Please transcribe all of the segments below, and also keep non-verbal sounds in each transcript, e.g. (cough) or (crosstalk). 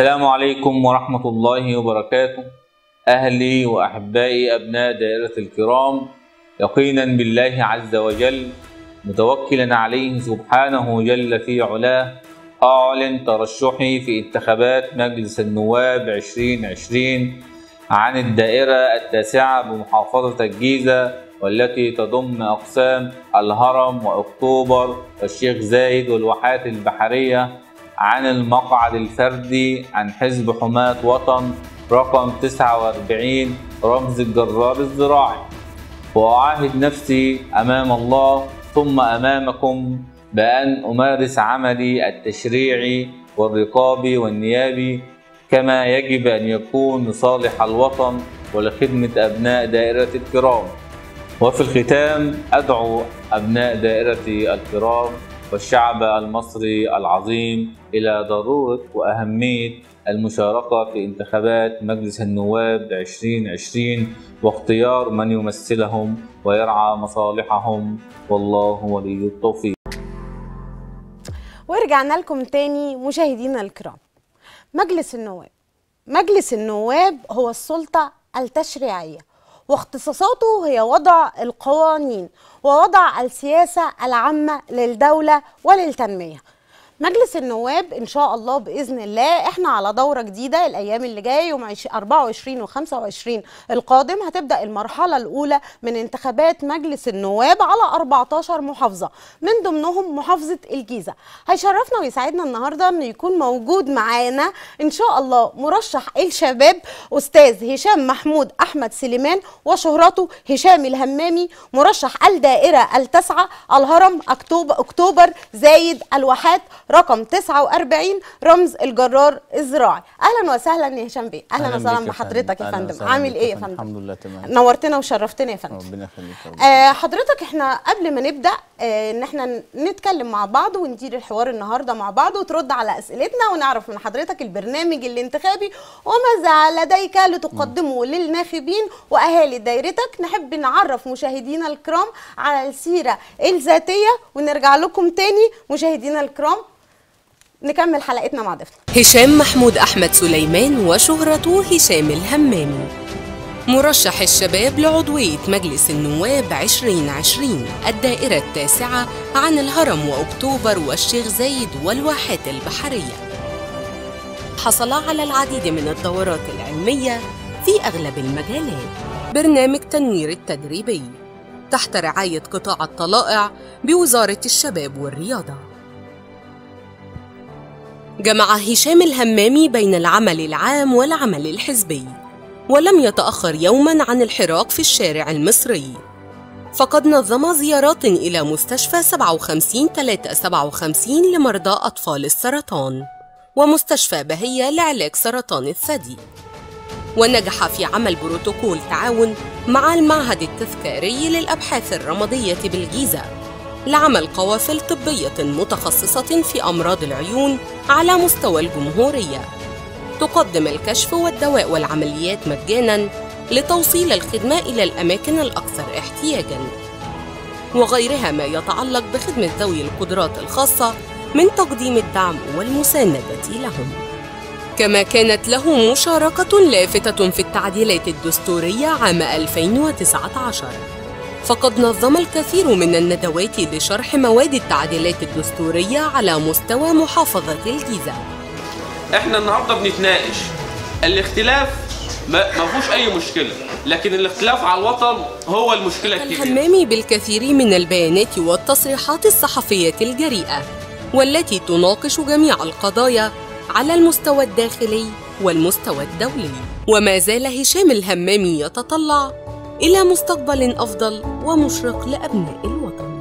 السلام عليكم ورحمة الله وبركاته أهلي وأحبائي أبناء دائرة الكرام يقينا بالله عز وجل متوكلا عليه سبحانه جل في علاه أعلن ترشحي في انتخابات مجلس النواب 2020 عن الدائرة التاسعة بمحافظة الجيزة والتي تضم أقسام الهرم وأكتوبر والشيخ زايد والواحات البحرية عن المقعد الفردي عن حزب حماة وطن رقم 49 رمز الجرار الزراعي وأعاهد نفسي أمام الله ثم أمامكم بأن أمارس عملي التشريعي والرقابي والنيابي كما يجب أن يكون لصالح الوطن ولخدمة أبناء دائرة الكرام وفي الختام أدعو أبناء دائرة الكرام والشعب المصري العظيم إلى ضرورة وأهمية المشاركة في انتخابات مجلس النواب 2020 واختيار من يمثلهم ويرعى مصالحهم والله ولي التوفيق ورجعنا لكم تاني مشاهدينا الكرام مجلس النواب مجلس النواب هو السلطة التشريعية واختصاصاته هي وضع القوانين ووضع السياسة العامة للدولة وللتنمية مجلس النواب ان شاء الله باذن الله احنا على دوره جديده الايام اللي جايه يوم 24 و25 القادم هتبدا المرحله الاولى من انتخابات مجلس النواب على 14 محافظه من ضمنهم محافظه الجيزه هيشرفنا ويسعدنا النهارده انه يكون موجود معانا ان شاء الله مرشح الشباب استاذ هشام محمود احمد سليمان وشهرته هشام الهمامي مرشح الدائره التاسعه الهرم اكتوبر زايد الواحات رقم 49 رمز الجرار الزراعي اهلا وسهلا يا هشام بيه اهلا, وسهلا بحضرتك يا فندم عامل ايه يا فندم الحمد لله تمام نورتنا وشرفتنا يا فندم ربنا يخليك آه حضرتك احنا قبل ما نبدا آه ان احنا نتكلم مع بعض وندير الحوار النهارده مع بعض وترد على اسئلتنا ونعرف من حضرتك البرنامج الانتخابي وماذا لديك لتقدمه للناخبين واهالي دايرتك نحب نعرف مشاهدينا الكرام على السيره الذاتيه ونرجع لكم تاني مشاهدينا الكرام نكمل حلقتنا مع ضيفنا هشام محمود أحمد سليمان وشهرته هشام الهمامي مرشح الشباب لعضوية مجلس النواب 2020 الدائرة التاسعة عن الهرم وأكتوبر والشيخ زايد والواحات البحرية حصل على العديد من الدورات العلمية في أغلب المجالات برنامج تنوير التدريبي تحت رعاية قطاع الطلائع بوزارة الشباب والرياضة جمع هشام الهمامي بين العمل العام والعمل الحزبي ولم يتأخر يوماً عن الحراك في الشارع المصري فقد نظم زيارات إلى مستشفى 57 357 لمرضى أطفال السرطان ومستشفى بهية لعلاج سرطان الثدي ونجح في عمل بروتوكول تعاون مع المعهد التذكاري للأبحاث الرمضية بالجيزة لعمل قوافل طبية متخصصة في أمراض العيون على مستوى الجمهورية. تقدم الكشف والدواء والعمليات مجاناً لتوصيل الخدمة إلى الأماكن الأكثر احتياجاً. وغيرها ما يتعلق بخدمة ذوي القدرات الخاصة من تقديم الدعم والمساندة لهم. كما كانت له مشاركة لافتة في التعديلات الدستورية عام 2019 فقد نظم الكثير من الندوات لشرح مواد التعديلات الدستورية على مستوى محافظة الجيزة احنا النهاردة بنتناقش الاختلاف ما فيهوش اي مشكله لكن الاختلاف على الوطن هو المشكله الكبيره الهمامي بالكثير من البيانات والتصريحات الصحفيه الجريئه والتي تناقش جميع القضايا على المستوى الداخلي والمستوى الدولي وما زال هشام الهمامي يتطلع إلى مستقبل أفضل ومشرق لأبناء الوطن.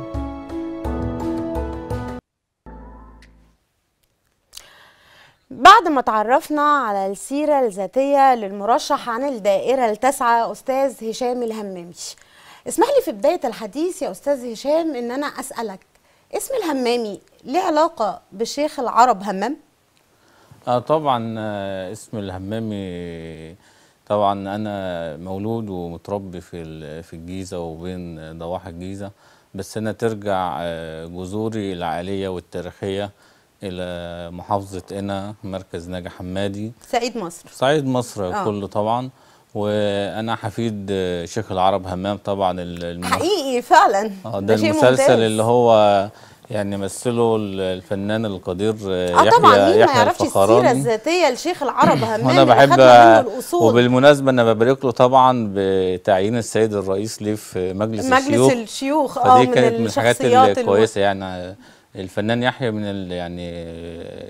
بعد ما تعرفنا على السيرة الذاتية للمرشح عن الدائرة التاسعة أستاذ هشام الهمامي اسمح لي في بداية الحديث يا أستاذ هشام إن أنا أسألك اسم الهمامي ليه علاقة بشيخ العرب همام؟ آه طبعا آه، اسم الهمامي طبعا انا مولود ومتربي في في الجيزه وبين ضواحي الجيزه بس انا ترجع آه، جذوري العائليه والتاريخيه الى محافظه انا مركز ناجي حمادي صعيد مصر صعيد مصر آه. كله طبعا وانا حفيد آه، شيخ العرب همام طبعا حقيقي فعلا آه، ده, ده المسلسل ممتاز. اللي هو يعني مثله الفنان القدير يحيى آه، آه، يحيى طبعا مين ما يعرفش السيره الذاتيه لشيخ العرب (clears throat) همام وانا بحب وبالمناسبه انا ببارك له طبعا بتعيين السيد الرئيس ليه في مجلس, مجلس الشيوخ مجلس الشيوخ اه من كانت من الحاجات الكويسه يعني الفنان يحيى من يعني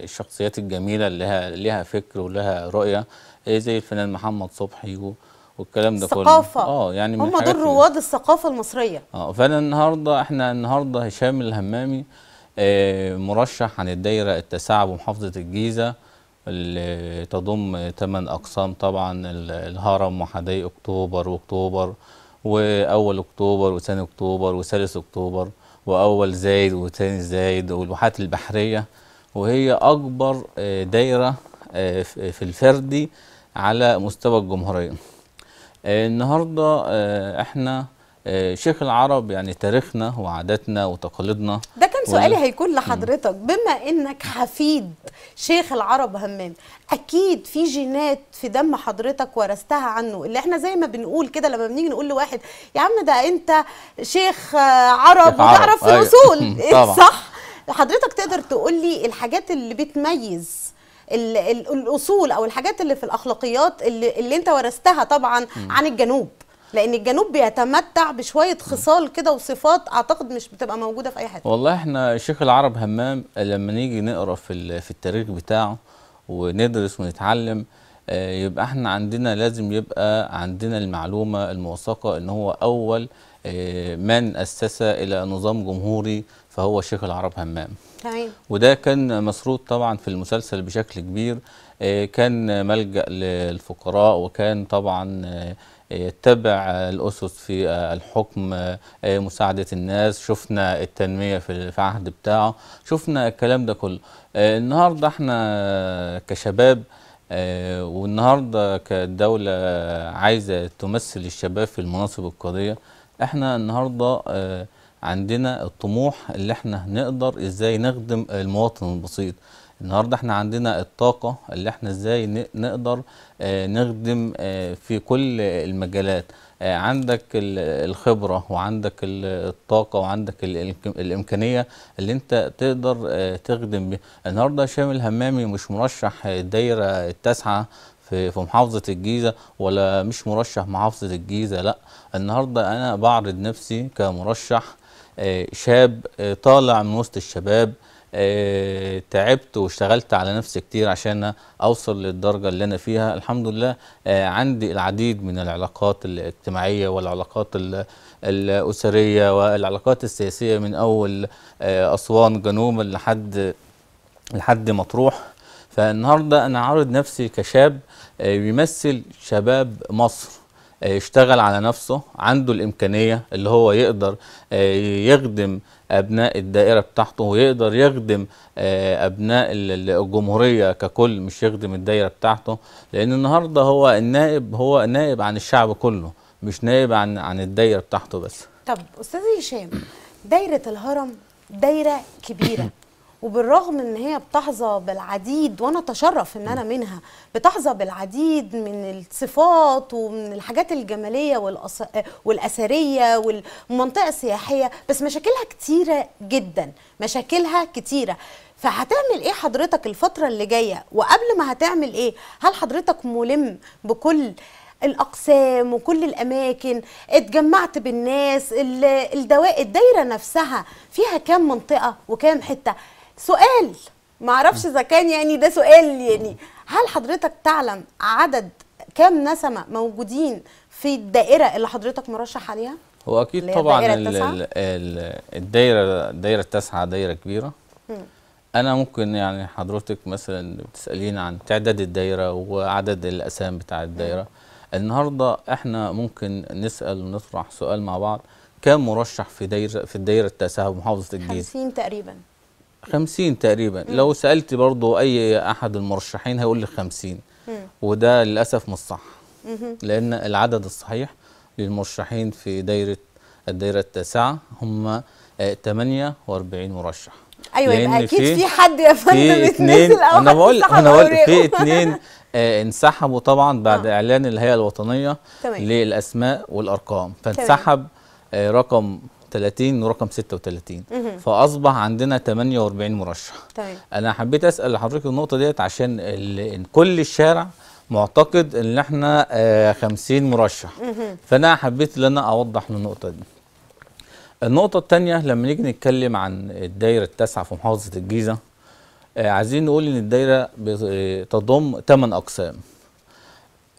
الشخصيات الجميله اللي لها فكر ولها رؤيه إيه، زي الفنان محمد صبحي والكلام ده كله الثقافه اه يعني هم دول رواد الثقافه المصريه اه فانا النهارده احنا النهارده هشام الهمامي آه مرشح عن الدايره التسعة بمحافظه الجيزه اللي تضم ثمان اقسام طبعا الهرم وحدائق اكتوبر واكتوبر واول اكتوبر وثاني اكتوبر وثالث اكتوبر واول زايد وثاني زايد والواحات البحريه وهي اكبر آه، دايره آه، في الفردي على مستوى الجمهوريه النهارده آه، احنا آه، شيخ العرب يعني تاريخنا وعاداتنا وتقاليدنا ده كان سؤالي هيكون لحضرتك بما انك حفيد شيخ العرب همام اكيد في جينات في دم حضرتك ورثتها عنه اللي احنا زي ما بنقول كده لما بنيجي نقول لواحد يا عم ده انت شيخ آه، عرب وتعرف في أيوة. الاصول (laughs) (laughs) صح حضرتك تقدر تقول لي الحاجات اللي بتميز ال ال الاصول او الحاجات اللي في الاخلاقيات اللي, اللي انت ورثتها طبعا م. عن الجنوب لان الجنوب بيتمتع بشويه خصال كده وصفات اعتقد مش بتبقى موجوده في اي حته والله احنا الشيخ العرب همام لما نيجي نقرا في في التاريخ بتاعه وندرس ونتعلم آه، يبقى احنا عندنا لازم يبقى عندنا المعلومه الموثقه ان هو اول آه، من اسس الى نظام جمهوري فهو الشيخ العرب همام تمام وده كان مسروط طبعا في المسلسل بشكل كبير آه، كان ملجأ للفقراء وكان طبعا آه، يتبع الأسس في آه، الحكم مساعدة الناس شفنا التنمية في العهد بتاعه شفنا الكلام ده كله النهاردة احنا كشباب والنهاردة كدولة عايزة تمثل الشباب في المناصب القضية احنا النهاردة عندنا الطموح اللي احنا نقدر ازاي نخدم المواطن البسيط النهارده احنا عندنا الطاقه اللي احنا ازاي نقدر آه، نخدم آه، في كل المجالات آه، عندك الخبره وعندك الطاقه وعندك الامكانيه اللي انت تقدر تخدم بيها النهارده هشام الهمامي مش مرشح الدايره التاسعه في محافظه الجيزه ولا مش مرشح محافظه الجيزه لا النهارده انا بعرض نفسي كمرشح آه، شاب آه، طالع من وسط الشباب آه، تعبت واشتغلت على نفسي كتير عشان اوصل للدرجه اللي انا فيها الحمد لله عندي العديد من العلاقات الاجتماعيه والعلاقات الاسريه والعلاقات السياسيه من اول اسوان جنوب لحد لحد مطروح فالنهارده انا عارض نفسي كشاب بيمثل شباب مصر آه، يشتغل على نفسه عنده الإمكانية اللي هو يقدر آه، يخدم أبناء الدائرة بتاعته ويقدر يخدم آه، أبناء الجمهورية ككل مش يخدم الدائرة بتاعته لأن النهاردة هو النائب هو نائب عن الشعب كله مش نائب عن عن الدائرة بتاعته بس طب أستاذ هشام دايرة الهرم دايرة كبيرة (laughs) وبالرغم ان هي بتحظى بالعديد وانا اتشرف ان انا منها بتحظى بالعديد من الصفات ومن الحاجات الجماليه والاثريه والمنطقه السياحيه بس مشاكلها كتيره جدا مشاكلها كتيره فهتعمل ايه حضرتك الفتره اللي جايه وقبل ما هتعمل ايه هل حضرتك ملم بكل الاقسام وكل الاماكن اتجمعت بالناس الدوائر الدايره نفسها فيها كام منطقه وكام حته سؤال معرفش اذا كان يعني ده سؤال يعني هل حضرتك تعلم عدد كام نسمه موجودين في الدائره اللي حضرتك مرشح عليها؟ هو اكيد طبعا الدائره الدائره التاسعه دايره كبيره م. انا ممكن يعني حضرتك مثلا بتسالين عن تعداد الدايره وعدد الاسام بتاع الدايره النهارده احنا ممكن نسال ونطرح سؤال مع بعض كم مرشح في دايره في الدايره التاسعه بمحافظه الجيزه 50 تقريبا 50 تقريبا مم. لو سالت برضو اي احد المرشحين هيقول لي 50 مم. وده للاسف مش صح لان العدد الصحيح للمرشحين في دايره الدايره التاسعه هم 48 آه، مرشح ايوه يبقى اكيد في حد يا فندم اتنين انا بقول انا بقول في اتنين آه انسحبوا طبعا بعد آه. اعلان الهيئه الوطنيه تمام. للاسماء والارقام فانسحب آه رقم 30 ورقم 36 فاصبح عندنا 48 مرشح طيب. انا حبيت اسال لحضرتك النقطه ديت عشان كل الشارع معتقد ان احنا آه 50 مرشح فانا حبيت ان انا اوضح النقطه دي النقطه الثانيه لما نيجي نتكلم عن الدايره التاسعه في محافظه الجيزه آه عايزين نقول ان الدايره آه، تضم 8 اقسام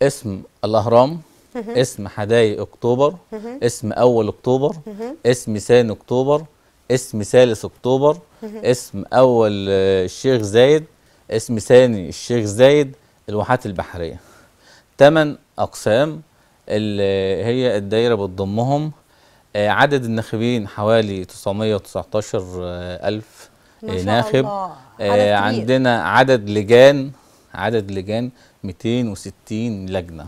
اسم الاهرام اسم حدائق اكتوبر اسم اول اكتوبر اسم ثاني اكتوبر اسم ثالث اكتوبر اسم اول الشيخ زايد اسم ثاني الشيخ زايد الواحات البحريه ثمان اقسام اللي هي الدايره بتضمهم آه، عدد الناخبين حوالي 919 ألف ما آه، شاء ناخب الله. آه، عدد عندنا عدد لجان عدد لجان 260 لجنه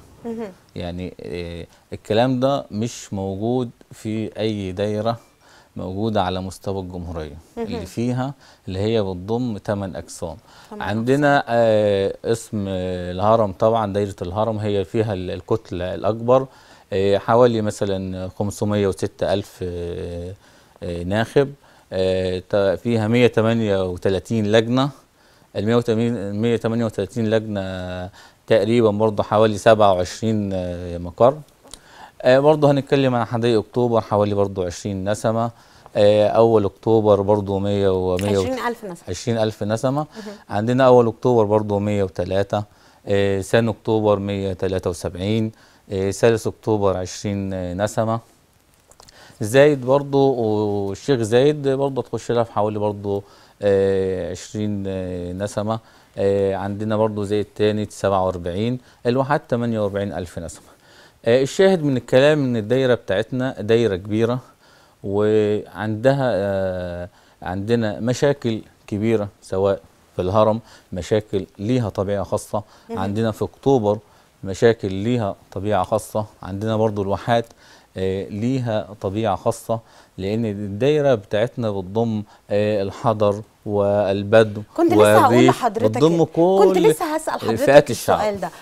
يعني آه، الكلام ده مش موجود في أي دايرة موجودة على مستوى الجمهورية اللي فيها اللي هي بتضم 8 أقسام عندنا آه اسم الهرم طبعا دايرة الهرم هي فيها الكتلة الأكبر آه حوالي مثلا 506 ألف آه, آه، ناخب آه، فيها 138 لجنة ال 138 لجنة تقريبا برضه حوالي 27 آه، مقر آه، برضه هنتكلم عن حدائق اكتوبر حوالي برضه 20 نسمه آه، اول اكتوبر برضه 100 و 120000 نسمه 20000 نسمه عندنا اول اكتوبر برضه 103 ثاني اكتوبر 173 ثالث اكتوبر 20 نسمه زايد برضه والشيخ زايد برضه تخش لها في حوالي برضه 20 نسمه آه، عندنا برضو زي الثاني 47 الواحات 48 ألف نسمة آه، الشاهد من الكلام ان الدايرة بتاعتنا دايرة كبيرة وعندها آه، عندنا مشاكل كبيرة سواء في الهرم مشاكل ليها طبيعة خاصة عندنا في أكتوبر مشاكل ليها طبيعة خاصة عندنا برضو الواحات آه، ليها طبيعة خاصة لأن الدايرة بتاعتنا بتضم آه، الحضر والبدو كنت لسه هقول لحضرتك كل كنت لسه هسأل حضرتك السؤال ده (laughs)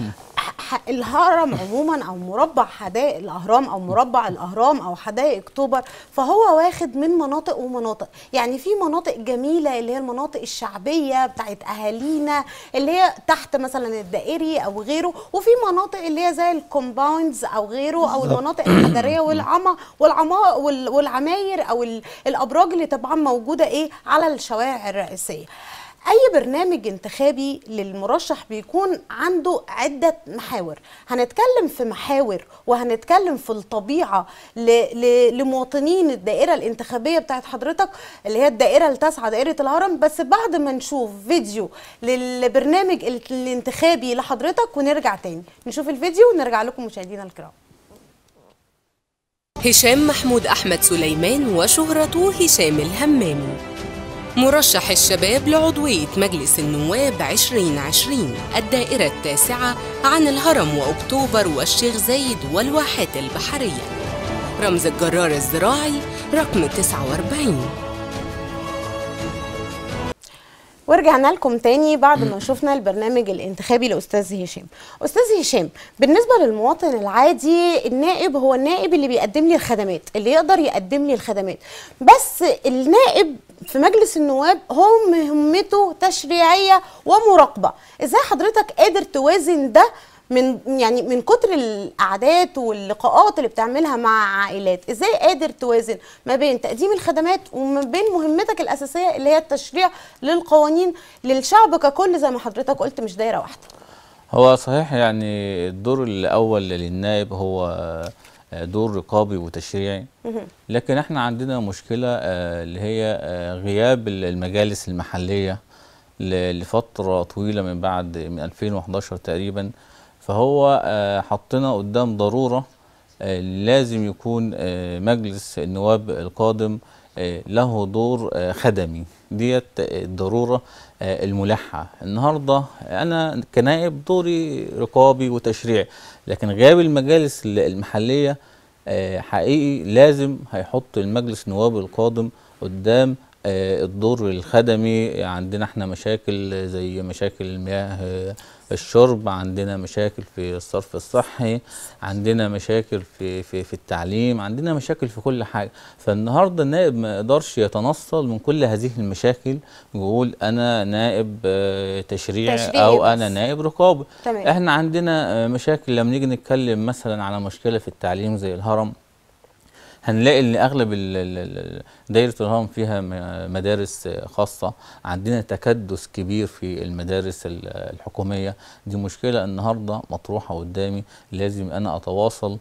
الهرم عموما او مربع حدائق الاهرام او مربع الاهرام او حدائق اكتوبر فهو واخد من مناطق ومناطق يعني في مناطق جميله اللي هي المناطق الشعبيه بتاعت اهالينا اللي هي تحت مثلا الدائري او غيره وفي مناطق اللي هي زي الكومباوندز او غيره او المناطق الحجريه والعما والعما والعماير او الابراج اللي طبعا موجوده ايه على الشوارع الرئيسيه اي برنامج انتخابي للمرشح بيكون عنده عده محاور هنتكلم في محاور وهنتكلم في الطبيعه لمواطنين الدائره الانتخابيه بتاعت حضرتك اللي هي الدائره التاسعه دائره الهرم بس بعد ما نشوف فيديو للبرنامج الانتخابي لحضرتك ونرجع تاني نشوف الفيديو ونرجع لكم مشاهدينا الكرام هشام محمود أحمد سليمان وشهرته هشام الهمامي مرشح الشباب لعضوية مجلس النواب 2020 الدائرة التاسعة عن الهرم وأكتوبر والشيخ زايد والواحات البحرية رمز الجرار الزراعي رقم 49 ورجعنا لكم تاني بعد ما شفنا البرنامج الانتخابي لاستاذ هشام استاذ هشام بالنسبه للمواطن العادي النائب هو النائب اللي بيقدم لي الخدمات اللي يقدر يقدم لي الخدمات بس النائب في مجلس النواب هم مهمته تشريعيه ومراقبه ازاي حضرتك قادر توازن ده من يعني من كتر الاعداد واللقاءات اللي بتعملها مع عائلات ازاي قادر توازن ما بين تقديم الخدمات وما بين مهمتك الاساسيه اللي هي التشريع للقوانين للشعب ككل زي ما حضرتك قلت مش دايره واحده هو صحيح يعني الدور الاول للنائب هو دور رقابي وتشريعي لكن احنا عندنا مشكله آه، اللي هي آه، غياب المجالس المحليه لفتره طويله من بعد من 2011 تقريبا فهو آه، حطنا قدام ضروره لازم يكون مجلس النواب القادم آه، له دور آه، خدمي ديت آه، الضرورة الملحة النهاردة أنا كنائب دوري رقابي وتشريعي لكن غياب المجالس المحلية حقيقي لازم هيحط المجلس النواب القادم قدام آه، الدور الخدمي عندنا احنا مشاكل زي مشاكل المياه آه، الشرب عندنا مشاكل في الصرف الصحي عندنا مشاكل في في في التعليم عندنا مشاكل في كل حاجه فالنهارده النائب ما يقدرش يتنصل من كل هذه المشاكل ويقول انا نائب آه، تشريع او انا نائب رقابي احنا عندنا مشاكل لما نيجي نتكلم مثلا على مشكله في التعليم زي الهرم هنلاقي ان اغلب دايره الهرم فيها مدارس خاصه عندنا تكدس كبير في المدارس الحكوميه دي مشكله النهارده مطروحه قدامي لازم انا اتواصل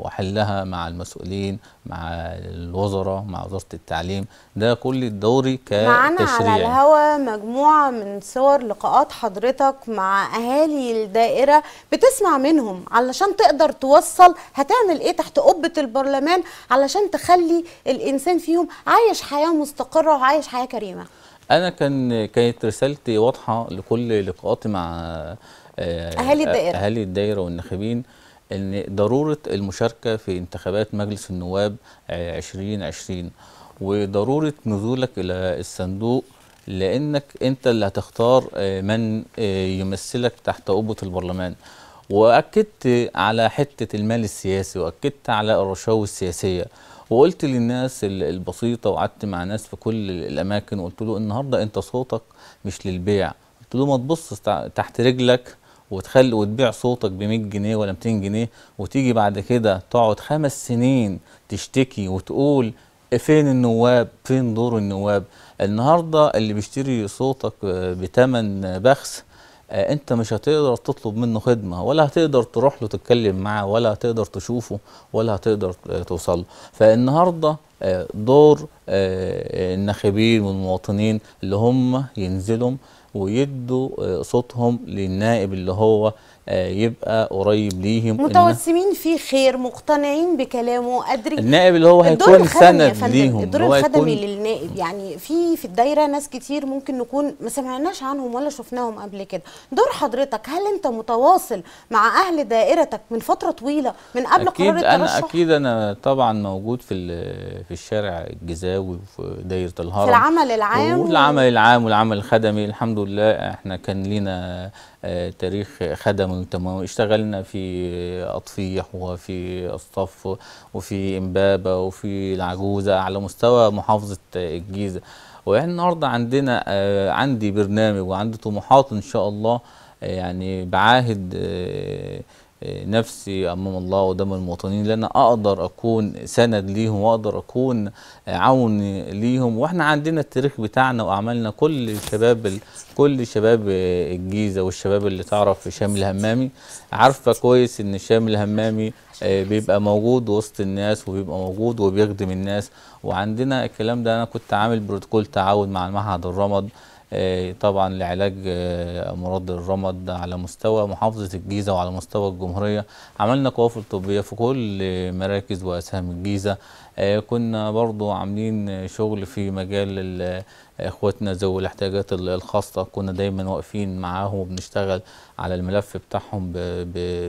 وحلها مع المسؤولين مع الوزراء مع وزاره التعليم ده كل الدوري كتشريع معانا على الهوا مجموعه من صور لقاءات حضرتك مع اهالي الدائره بتسمع منهم علشان تقدر توصل هتعمل ايه تحت قبه البرلمان علشان تخلي الانسان فيهم عايش حياه مستقره وعايش حياه كريمه انا كان كانت رسالتي واضحه لكل لقاءاتي مع آه، اهالي الدائره اهالي الدائره والناخبين ان ضروره المشاركه في انتخابات مجلس النواب 2020 آه، وضروره نزولك الى الصندوق لانك انت اللي هتختار آه، من آه، يمثلك تحت قبه البرلمان واكدت على حته المال السياسي واكدت على الرشاوي السياسيه وقلت للناس البسيطه وقعدت مع ناس في كل الاماكن وقلت له النهارده انت صوتك مش للبيع قلت له ما تبص تحت رجلك وتخلي وتبيع صوتك ب 100 جنيه ولا 200 جنيه وتيجي بعد كده تقعد خمس سنين تشتكي وتقول فين النواب فين دور النواب النهارده اللي بيشتري صوتك بتمن بخس آه، انت مش هتقدر تطلب منه خدمه ولا هتقدر تروح له تتكلم معاه ولا هتقدر تشوفه ولا هتقدر آه، توصل له فالنهارده آه، دور الناخبين والمواطنين اللي هم ينزلوا ويدوا آه، صوتهم للنائب اللي هو آه، يبقى قريب ليهم متوسمين فيه خير مقتنعين بكلامه قادرين النائب اللي هو هيكون سند ليهم الدور الخدمي للنائب يعني في في الدايره ناس كتير ممكن نكون ما سمعناش عنهم ولا شفناهم قبل كده دور حضرتك هل انت متواصل مع اهل دائرتك من فتره طويله من قبل أكيد قرار الترشح انا اكيد انا طبعا موجود في في الشارع الجزاوي وفي دايره الهرم في العمل العام والعمل العام والعمل الخدمي الحمد لله احنا كان لنا آه، تاريخ خدم تمام اشتغلنا في اطفيح وفي الصف وفي امبابه وفي العجوزه على مستوى محافظه الجيزه واحنا النهارده عندنا آه، عندي برنامج وعندي طموحات ان شاء الله آه، يعني بعاهد نفسي امام الله وقدام المواطنين لان اقدر اكون سند ليهم واقدر اكون عون ليهم واحنا عندنا التاريخ بتاعنا واعمالنا كل الشباب كل شباب الجيزه والشباب اللي تعرف هشام الهمامي عارفه كويس ان هشام الهمامي آه، بيبقى موجود وسط الناس وبيبقى موجود وبيخدم الناس وعندنا الكلام ده انا كنت عامل بروتوكول تعاون مع المعهد الرمض آه، طبعا لعلاج امراض آه، الرمد على مستوى محافظه الجيزه وعلى مستوى الجمهوريه عملنا قوافل طبيه في كل مراكز واسهم الجيزه آه، كنا برضو عاملين شغل في مجال اخواتنا ذوي الاحتياجات الخاصه كنا دايما واقفين معاهم وبنشتغل على الملف بتاعهم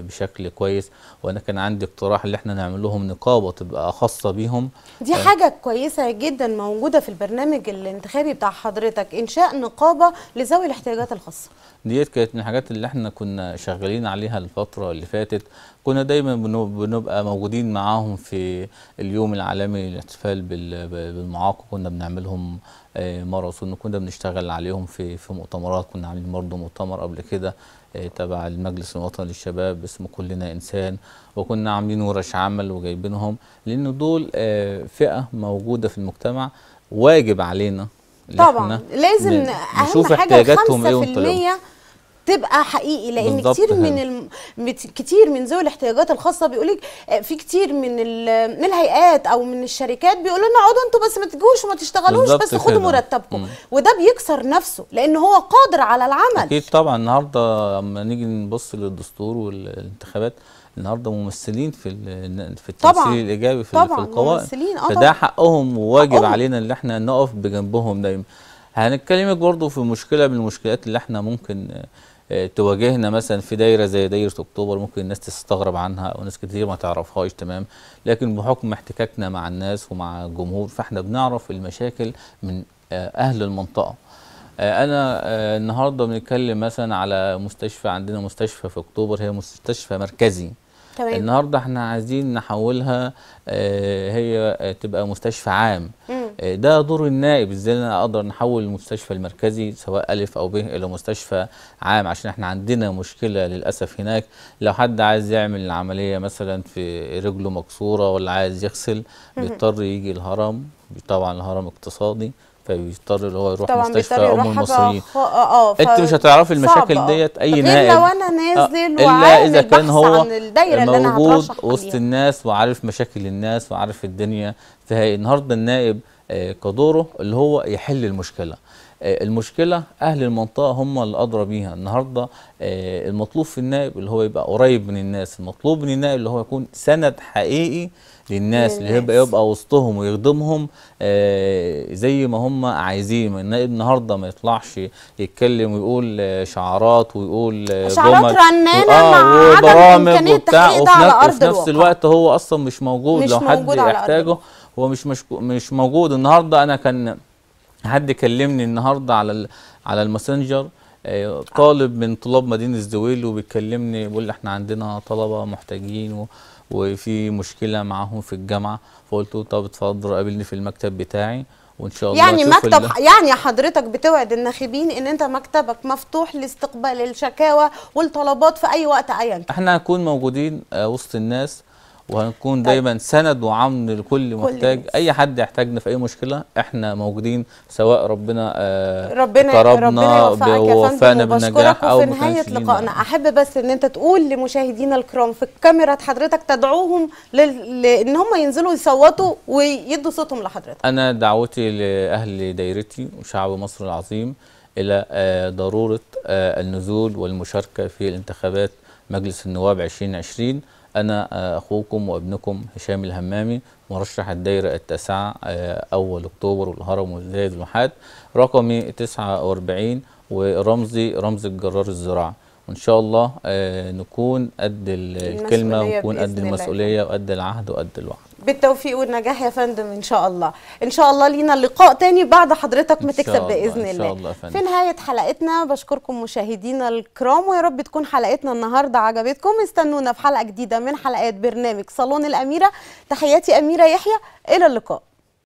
بشكل كويس وانا كان عندي اقتراح ان احنا نعمل لهم نقابه تبقى خاصه بيهم دي آه، حاجه كويسه جدا موجوده في البرنامج الانتخابي بتاع حضرتك انشاء نقابه لذوي الاحتياجات الخاصه ديت كانت من الحاجات اللي احنا كنا شغالين عليها الفترة اللي فاتت كنا دايما بنبقى موجودين معاهم في اليوم العالمي للاحتفال بالمعاق كنا بنعملهم آه، ماراثون كنا بنشتغل عليهم في في مؤتمرات كنا عاملين برضه مؤتمر قبل كده آه، تبع المجلس الوطني للشباب اسمه كلنا انسان وكنا عاملين ورش عمل وجايبينهم لان دول آه، فئه موجوده في المجتمع واجب علينا طبعا لازم اهم حاجه احتياجاتهم ايه تبقى حقيقي لان كتير من الم... كتير من ذوي الاحتياجات الخاصه بيقول لك آه، في كتير من ال... من الهيئات او من الشركات بيقولوا لنا اقعدوا انتوا بس ما تجوش وما تشتغلوش بس خدوا مرتبكم وده بيكسر نفسه لان هو قادر على العمل اكيد طبعا النهارده اما نيجي نبص للدستور والانتخابات النهارده ممثلين في في التمثيل طبعًا الايجابي في, طبعًا في القوائم ممثلين آه فده حقهم وواجب حقهم. علينا ان احنا نقف بجنبهم دايما هنتكلمك برضو في مشكله من المشكلات اللي احنا ممكن آه، تواجهنا مثلا في دايره زي دايره اكتوبر ممكن الناس تستغرب عنها او ناس كتير ما تعرفهاش تمام لكن بحكم احتكاكنا مع الناس ومع الجمهور فاحنا بنعرف المشاكل من آه، اهل المنطقه آه، انا النهارده بنتكلم مثلا على مستشفى عندنا مستشفى في اكتوبر هي مستشفى مركزي تمام. النهارده احنا عايزين نحولها آه، هي آه، تبقى مستشفى عام مم. آه، ده دور النائب ازاي انا اقدر نحول المستشفى المركزي سواء الف او ب الى مستشفى عام عشان احنا عندنا مشكله للاسف هناك لو حد عايز يعمل عمليه مثلا في رجله مكسوره ولا عايز يغسل بيضطر يجي الهرم طبعا الهرم اقتصادي فبيضطر اللي هو يروح مستشفى ام المصريين اه ف... آه، انت مش هتعرفي المشاكل ديت اي نائب الا وانا نازل آه. الا اذا كان هو موجود وسط الناس وعارف مشاكل الناس وعارف الدنيا فهي النهارده النائب آه كدوره اللي هو يحل المشكله آه، المشكله اهل المنطقه هم اللي ادرى بيها النهارده آه، المطلوب في النائب اللي هو يبقى قريب من الناس المطلوب من النائب اللي هو يكون سند حقيقي للناس اللي هيبقى يبقى وسطهم ويخدمهم آه، زي ما هم عايزين النهارده ما يطلعش يتكلم ويقول آه، شعارات ويقول آه، شعارات رنانه آه مع عدم امكانيه وفي نفس, نفس الوقت هو اصلا مش موجود مش لو حد موجود يحتاجه هو مش مش موجود النهارده انا كان حد كلمني النهارده على على الماسنجر طالب من طلاب مدينه الزويل وبيكلمني بيقول لي احنا عندنا طلبه محتاجين و وفي مشكله معاهم في الجامعه فقلت له طب اتفضل قابلني في المكتب بتاعي وان شاء الله يعني مكتب يعني حضرتك بتوعد الناخبين ان انت مكتبك مفتوح لاستقبال الشكاوى والطلبات في اي وقت ايا كان احنا هنكون موجودين آه، وسط الناس وهنكون طيب. دايما سند وعون لكل محتاج اي حد يحتاجنا في اي مشكله احنا موجودين سواء ربنا آه، ربنا ربنا ووفقنا بالنجاح او في نهايه لقائنا احب بس ان انت تقول لمشاهدينا الكرام في الكاميرا حضرتك تدعوهم لان هم ينزلوا يصوتوا ويدوا صوتهم لحضرتك انا دعوتي لاهل دايرتي وشعب مصر العظيم الى آه، ضروره آه، النزول والمشاركه في الانتخابات مجلس النواب 2020 أنا آه، أخوكم وابنكم هشام الهمامي مرشح الدايرة التاسعة آه، أول أكتوبر والهرم وزايد المحاد رقمي 49 ورمزي رمز الجرار الزراعي وان شاء الله آه، نكون قد الكلمه ونكون قد المسؤوليه وقد العهد وقد الوعد بالتوفيق والنجاح يا فندم ان شاء الله ان شاء الله لينا لقاء تاني بعد حضرتك ما تكسب باذن إن شاء الله, الله. في نهايه حلقتنا بشكركم مشاهدينا الكرام ويا رب تكون حلقتنا النهارده عجبتكم استنونا في حلقه جديده من حلقات برنامج صالون الاميره تحياتي اميره يحيى الى اللقاء